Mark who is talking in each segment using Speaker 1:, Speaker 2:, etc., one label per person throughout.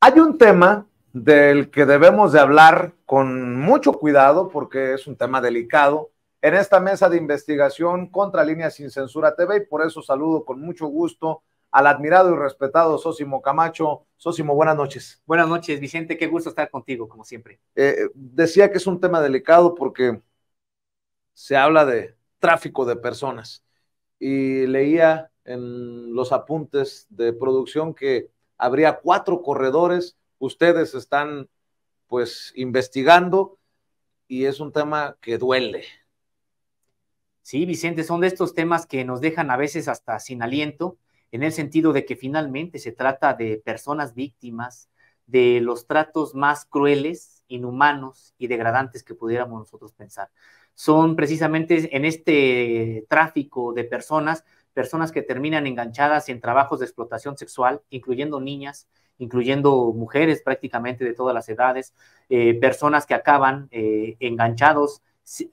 Speaker 1: Hay un tema del que debemos de hablar con mucho cuidado porque es un tema delicado en esta mesa de investigación contra Líneas Sin Censura TV y por eso saludo con mucho gusto al admirado y respetado Sósimo Camacho. Sosimo, buenas noches.
Speaker 2: Buenas noches, Vicente, qué gusto estar contigo, como siempre.
Speaker 1: Eh, decía que es un tema delicado porque se habla de tráfico de personas y leía en los apuntes de producción que habría cuatro corredores, ustedes están pues investigando y es un tema que duele. Sí, Vicente, son de estos temas que nos
Speaker 2: dejan a veces hasta sin aliento, en el sentido de que finalmente se trata de personas víctimas de los tratos más crueles, inhumanos y degradantes que pudiéramos nosotros pensar. Son precisamente en este tráfico de personas personas que terminan enganchadas en trabajos de explotación sexual, incluyendo niñas, incluyendo mujeres prácticamente de todas las edades, eh, personas que acaban eh, enganchados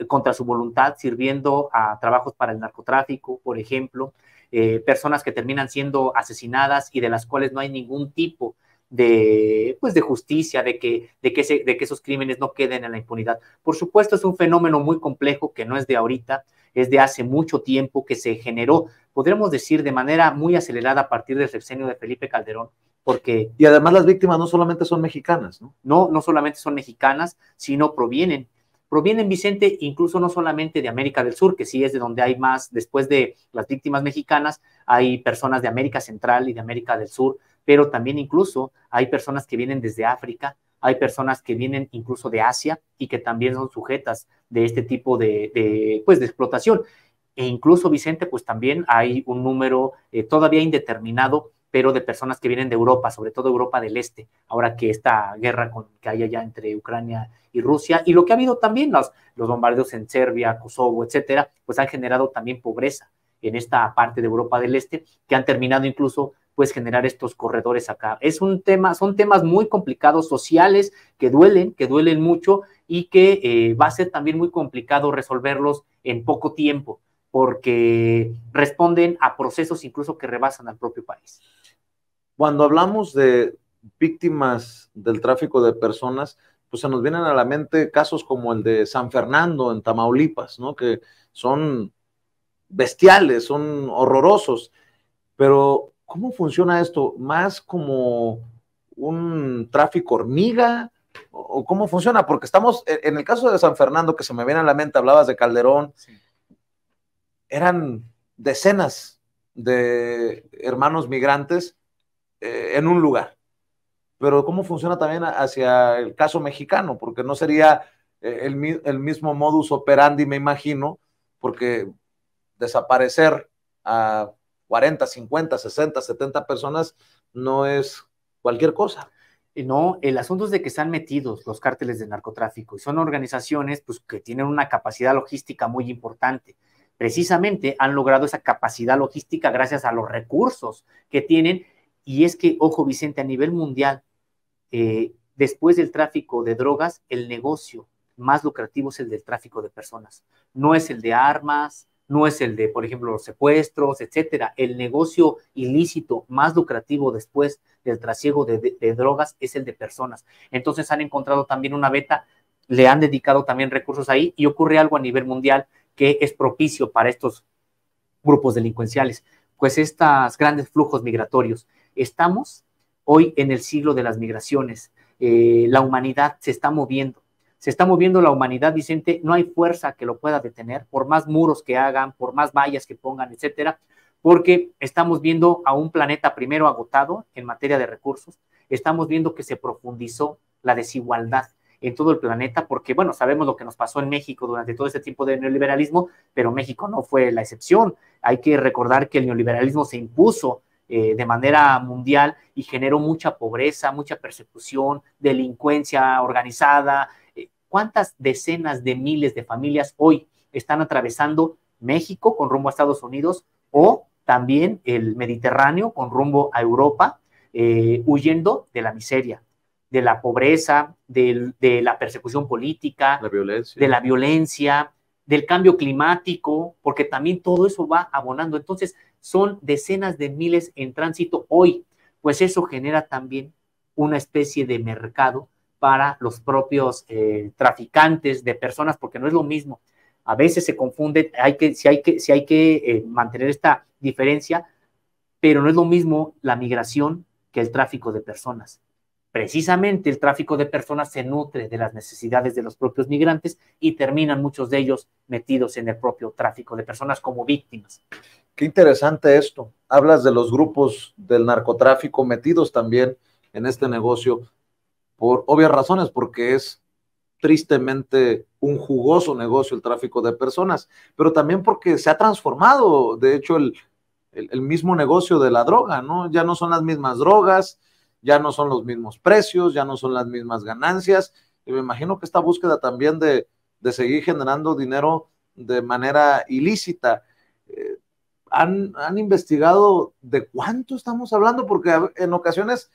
Speaker 2: contra su voluntad, sirviendo a trabajos para el narcotráfico, por ejemplo, eh, personas que terminan siendo asesinadas y de las cuales no hay ningún tipo de, pues, de justicia, de que, de, que de que esos crímenes no queden en la impunidad. Por supuesto, es un fenómeno muy complejo que no es de ahorita, es de hace mucho tiempo que se generó podríamos decir de manera muy acelerada a partir del sexenio de Felipe Calderón, porque...
Speaker 1: Y además las víctimas no solamente son mexicanas, ¿no?
Speaker 2: No, no solamente son mexicanas, sino provienen. Provienen, Vicente, incluso no solamente de América del Sur, que sí es de donde hay más, después de las víctimas mexicanas, hay personas de América Central y de América del Sur, pero también incluso hay personas que vienen desde África, hay personas que vienen incluso de Asia y que también son sujetas de este tipo de, de, pues, de explotación e incluso Vicente, pues también hay un número eh, todavía indeterminado, pero de personas que vienen de Europa, sobre todo Europa del Este, ahora que esta guerra con, que hay allá entre Ucrania y Rusia, y lo que ha habido también, los, los bombardeos en Serbia, Kosovo, etcétera, pues han generado también pobreza en esta parte de Europa del Este, que han terminado incluso pues generar estos corredores acá. Es un tema, son temas muy complicados sociales que duelen, que duelen mucho y que eh, va a ser también muy complicado resolverlos en poco tiempo porque responden a procesos incluso que rebasan al propio país.
Speaker 1: Cuando hablamos de víctimas del tráfico de personas, pues se nos vienen a la mente casos como el de San Fernando en Tamaulipas, ¿no? Que son bestiales, son horrorosos. Pero, ¿cómo funciona esto? ¿Más como un tráfico hormiga? ¿O cómo funciona? Porque estamos, e, en el caso de San Fernando, que se me viene a la mente, hablabas de Calderón, sí eran decenas de hermanos migrantes eh, en un lugar. Pero cómo funciona también hacia el caso mexicano, porque no sería eh, el, mismo modus operandi, me imagino, porque desaparecer a 40, 50, 60, 70 personas no es cualquier cosa. No, el asunto es de que están metidos los cárteles de narcotráfico y son organizaciones
Speaker 2: pues, que tienen una capacidad logística muy importante precisamente han logrado esa capacidad logística gracias a los recursos que tienen. Y es que, ojo Vicente, a nivel mundial, eh, después del tráfico de drogas, el negocio más lucrativo es el del tráfico de personas. No es el de armas, no es el de, por ejemplo, los secuestros, etcétera. El negocio ilícito más lucrativo después del trasiego de, drogas es el de personas. Entonces han encontrado también una beta, le han dedicado también recursos ahí y ocurre algo a nivel mundial que es propicio para estos grupos delincuenciales, pues estos grandes flujos migratorios. Estamos hoy en el siglo de las migraciones, eh, la humanidad se está moviendo, se está moviendo la humanidad, Vicente, no hay fuerza que lo pueda detener, por más muros que hagan, por más vallas que pongan, etcétera, porque estamos viendo a un planeta primero agotado en materia de recursos, estamos viendo que se profundizó la desigualdad, en todo el planeta, porque, bueno, sabemos lo que nos pasó en México durante todo este tiempo de neoliberalismo, pero México no fue la excepción. Hay que recordar que el neoliberalismo se impuso eh, de manera mundial y generó mucha pobreza, mucha persecución, delincuencia organizada. Eh, ¿Cuántas decenas de miles de familias hoy están atravesando México con rumbo a Estados Unidos o también el Mediterráneo con rumbo a Europa, eh, huyendo de la miseria, de la pobreza, de, la persecución política, de la violencia, del cambio climático, porque también todo eso va abonando. Entonces, son decenas de miles en tránsito hoy, pues eso genera también una especie de mercado para los propios eh, traficantes de personas, porque no es lo mismo. A veces se confunde, hay que, si hay que, si hay que eh, mantener esta diferencia, pero no es lo mismo la migración que el tráfico de personas. Precisamente el tráfico de personas se nutre de las necesidades de los propios migrantes
Speaker 1: y terminan muchos de ellos metidos en el propio tráfico de personas como víctimas. Qué interesante esto. Hablas de los grupos del narcotráfico metidos también en este negocio por obvias razones, porque es tristemente un jugoso negocio el tráfico de personas, pero también porque se ha transformado, de hecho, el, mismo negocio de la droga, ¿no? Ya no son las mismas drogas, ya no son los mismos precios, ya no son las mismas ganancias. Y me imagino que esta búsqueda también de, seguir generando dinero de manera ilícita. Eh, han, han, investigado de cuánto estamos hablando, porque en ocasiones